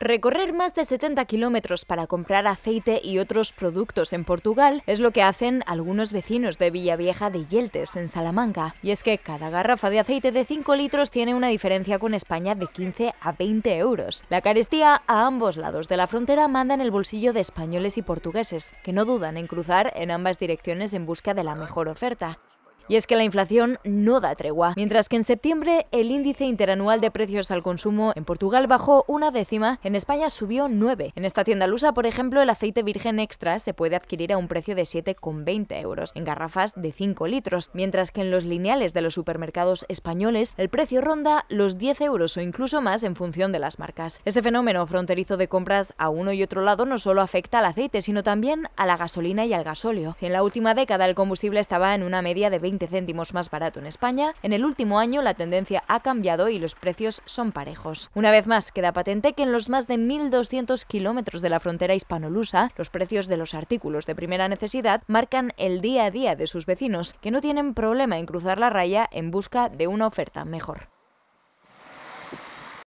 Recorrer más de 70 kilómetros para comprar aceite y otros productos en Portugal es lo que hacen algunos vecinos de Villavieja de Yeltes, en Salamanca. Y es que cada garrafa de aceite de 5 litros tiene una diferencia con España de 15 a 20 euros. La carestía a ambos lados de la frontera manda en el bolsillo de españoles y portugueses, que no dudan en cruzar en ambas direcciones en busca de la mejor oferta. Y es que la inflación no da tregua. Mientras que en septiembre el índice interanual de precios al consumo en Portugal bajó una décima, en España subió nueve. En esta tienda lusa, por ejemplo, el aceite virgen extra se puede adquirir a un precio de 7,20 euros, en garrafas de 5 litros, mientras que en los lineales de los supermercados españoles el precio ronda los 10 euros o incluso más en función de las marcas. Este fenómeno fronterizo de compras a uno y otro lado no solo afecta al aceite, sino también a la gasolina y al gasóleo. Si en la última década el combustible estaba en una media de 20 céntimos más barato en España, en el último año la tendencia ha cambiado y los precios son parejos. Una vez más, queda patente que en los más de 1.200 kilómetros de la frontera hispanolusa, los precios de los artículos de primera necesidad marcan el día a día de sus vecinos, que no tienen problema en cruzar la raya en busca de una oferta mejor.